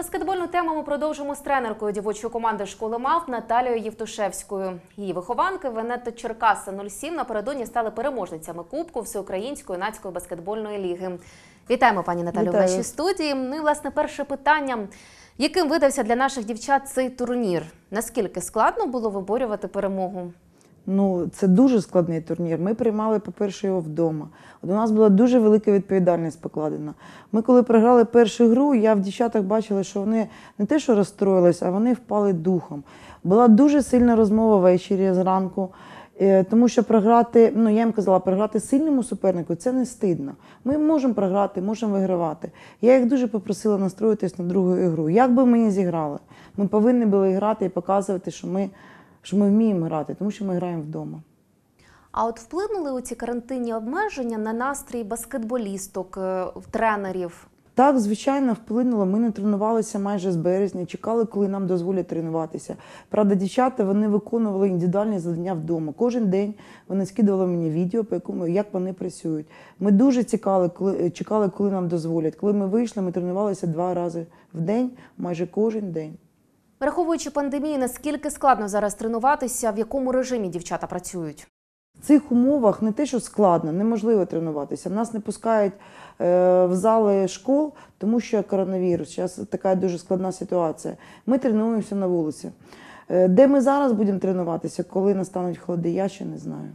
Баскетбольну тему ми продовжимо з тренеркою дівочої команди школи мав Наталією Євтушевською. Її вихованки Венетто Черкаса 07 напередодні стали переможницями Кубку Всеукраїнської нацької баскетбольної ліги. Вітаємо, пані Наталію, в нашій студії. Ну і власне перше питання: яким видався для наших дівчат цей турнір? Наскільки складно було виборювати перемогу? Ну, це дуже складний турнір. Ми приймали, по-перше, його вдома. От у нас була дуже велика відповідальність покладена. Ми, коли програли першу гру, я в дівчатах бачила, що вони не те, що розстроїлися, а вони впали духом. Була дуже сильна розмова ввечері зранку. Е, тому що програти, ну я їм казала, програти сильному супернику це не стидно. Ми можемо програти, можемо вигравати. Я їх дуже попросила настроїтись на другу ігру. Як би ми не зіграли, ми повинні були грати і показувати, що ми що ми вміємо грати, тому що ми граємо вдома. А от вплинули у ці карантинні обмеження на настрій баскетболісток, е, тренерів? Так, звичайно, вплинуло. Ми не тренувалися майже з березня, чекали, коли нам дозволять тренуватися. Правда, дівчата вони виконували індивідуальні завдання вдома. Кожен день вони скидували мені відео, по якому як вони працюють. Ми дуже цікали, коли е, чекали, коли нам дозволять. Коли ми вийшли, ми тренувалися два рази в день, майже кожен день. Враховуючи пандемію, наскільки складно зараз тренуватися, в якому режимі дівчата працюють? В цих умовах не те, що складно, неможливо тренуватися. Нас не пускають е, в зали школ, тому що коронавірус. Зараз така дуже складна ситуація. Ми тренуємося на вулиці. Е, де ми зараз будемо тренуватися, коли настануть холоди, я ще не знаю.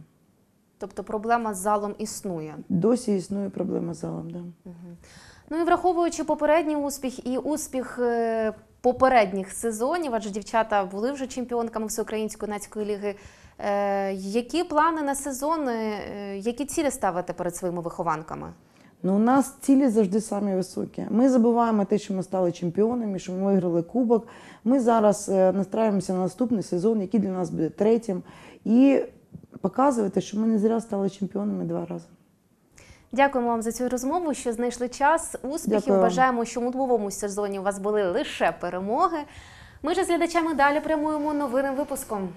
Тобто проблема з залом існує? Досі існує проблема з залом, так. Да. Угу. Ну і враховуючи попередній успіх і успіх е, попередніх сезонів, адже дівчата були вже чемпіонками Всеукраїнської нацької ліги. Е, які плани на сезон, е, які цілі ставити перед своїми вихованками? Ну, у нас цілі завжди самі високі. Ми забуваємо те, що ми стали чемпіонами, що ми виграли кубок. Ми зараз е, настраюємося на наступний сезон, який для нас буде третім, і показувати, що ми не зря стали чемпіонами два рази. Дякуємо вам за цю розмову, що знайшли час, успіхів. Дякую. Бажаємо, що у новому сезоні у вас були лише перемоги. Ми ж з глядачами далі прямуємо новим випуском.